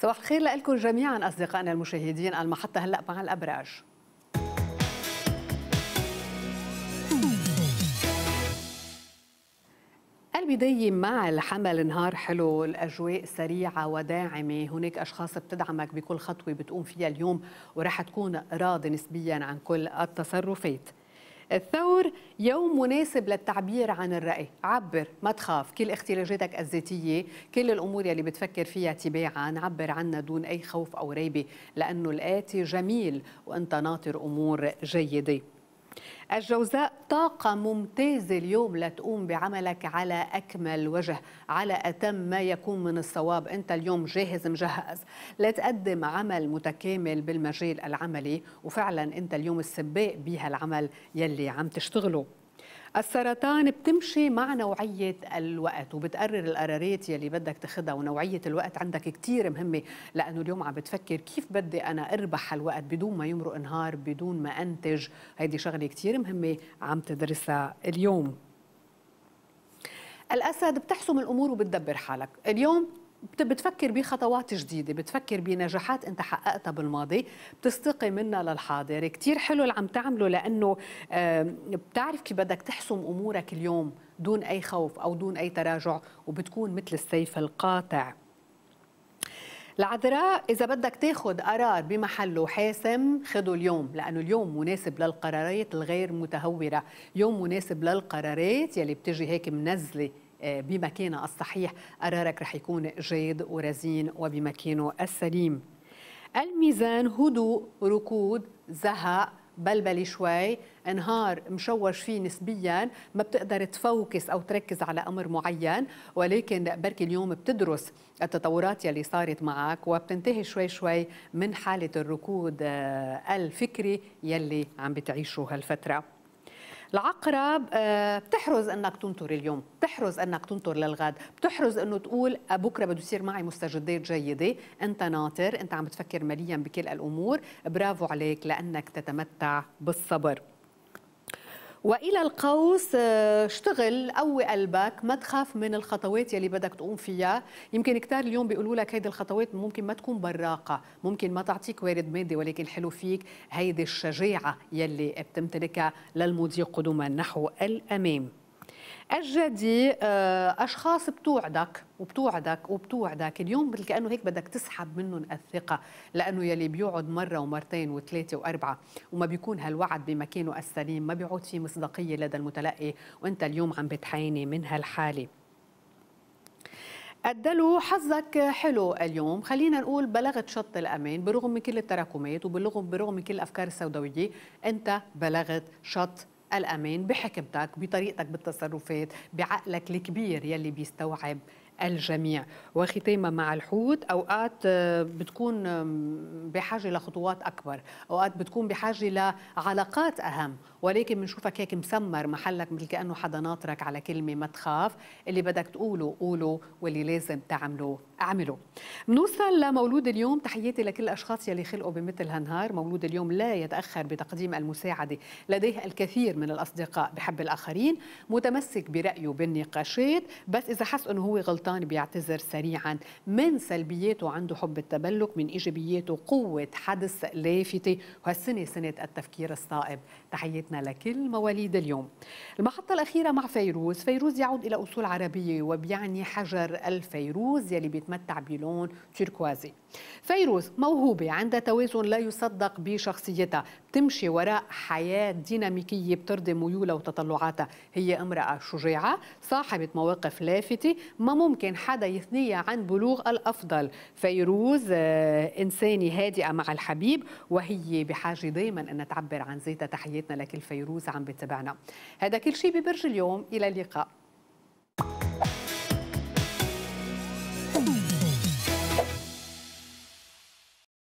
صباح الخير لكم جميعا أصدقائنا المشاهدين المحطة هلأ مع الأبراج البداية مع الحمل نهار حلو الأجواء سريعة وداعمة هناك أشخاص بتدعمك بكل خطوة بتقوم فيها اليوم ورح تكون راضي نسبيا عن كل التصرفات الثور يوم مناسب للتعبير عن الرأي عبر ما تخاف كل اختلاجاتك الذاتية كل الأمور يلي بتفكر فيها تباعا عبر عنا دون أي خوف أو ريبة لأنه الآتي جميل وأنت ناطر أمور جيدة الجوزاء طاقة ممتازة اليوم لتقوم بعملك على أكمل وجه على أتم ما يكون من الصواب أنت اليوم جاهز مجهز لتقدم عمل متكامل بالمجال العملي وفعلا أنت اليوم السباق بها العمل يلي عم تشتغله السرطان بتمشي مع نوعية الوقت وبتقرر القرارات يلي بدك تاخدها ونوعية الوقت عندك كتير مهمة لأنه اليوم عم بتفكر كيف بدي أنا أربح الوقت بدون ما يمرق نهار بدون ما أنتج هيدي شغلة كتير مهمة عم تدرسها اليوم الأسد بتحسم الأمور وبتدبر حالك اليوم بتفكر بخطوات جديدة بتفكر بنجاحات أنت حققتها بالماضي بتستقي منها للحاضر كثير حلو اللي عم تعمله لأنه بتعرف كيف بدك تحسم أمورك اليوم دون أي خوف أو دون أي تراجع وبتكون مثل السيف القاطع العذراء إذا بدك تاخذ قرار بمحله حاسم خذه اليوم لأنه اليوم مناسب للقرارات الغير متهورة يوم مناسب للقرارات يلي بتجي هيك منزلة بمكانه الصحيح قرارك رح يكون جاد ورزين وبمكانه السليم الميزان هدوء ركود زهق بلبلي شوي نهار مشوش فيه نسبيا ما بتقدر تفوكس او تركز على امر معين ولكن بركي اليوم بتدرس التطورات يلي صارت معك وبتنتهي شوي شوي من حاله الركود آه، الفكري يلي عم بتعيشه هالفتره العقرب آه، بتحرز انك تنطر اليوم بتحرز انك تنطر للغد بتحرز انه تقول آه، بكره بده يصير معي مستجدات جيده انت ناطر انت عم بتفكر ماليا بكل الامور برافو عليك لانك تتمتع بالصبر والى القوس آه، اشتغل قوي قلبك ما تخاف من الخطوات يلي بدك تقوم فيها يمكن كتار اليوم بيقولوا لك هيدي الخطوات ممكن ما تكون براقه ممكن ما تعطيك وارد مادي ولكن الحلو فيك هيدي الشجاعه يلي بتمتلكها للمضي قدما نحو الامام الجدي آه، اشخاص بتوعدك وبتوعدك وبتوعدك اليوم مثل كانه هيك بدك تسحب منهم الثقه لانه يلي بيقعد مره ومرتين وثلاثه واربعه وما بيكون هالوعد بمكانه السليم ما بيعود في مصداقيه لدى المتلقي وانت اليوم عم بتحيني من هالحاله الدلو حظك حلو اليوم خلينا نقول بلغت شط الامان برغم من كل التراكمات وبرغم برغم من كل الافكار السوداويه انت بلغت شط الأمان بحكمتك بطريقتك بالتصرفات بعقلك الكبير يلي بيستوعب الجميع وختاما مع الحوت اوقات آه، بتكون بحاجه لخطوات اكبر اوقات بتكون بحاجه لعلاقات اهم ولكن بنشوفك هيك مسمر محلك مثل كانه حدا ناطرك على كلمه ما تخاف اللي بدك تقوله قوله واللي لازم تعمله اعمله بنوصل لمولود اليوم تحياتي لكل الاشخاص يلي خلقوا بمثل هالنهار مولود اليوم لا يتاخر بتقديم المساعده لديه الكثير من الاصدقاء بحب الاخرين متمسك برايه بالنقاشات بس اذا حس انه هو غلطان الشيطان بيعتذر سريعا من سلبياته عنده حب التملك من إيجابياته قوة حدث لافتة وهالسنة سنة التفكير الصائب تحيتنا لكل مواليد اليوم المحطة الأخيرة مع فيروز فيروز يعود إلى أصول عربية وبيعني حجر الفيروز يلي بيتمتع بلون تركوازي فيروز موهوبة عندها توازن لا يصدق بشخصيتها بتمشي وراء حياة ديناميكية بترضي ميولها وتطلعاتها هي امرأة شجاعة صاحبة مواقف لافتة ما ممكن ممكن حدا يثنيها عن بلوغ الأفضل فيروز آه، إنسانة هادئة مع الحبيب وهي بحاجة دايما أن تعبر عن زيتها تحياتنا لكل فيروز عم بتبعنا هذا كل شيء ببرج اليوم إلى اللقاء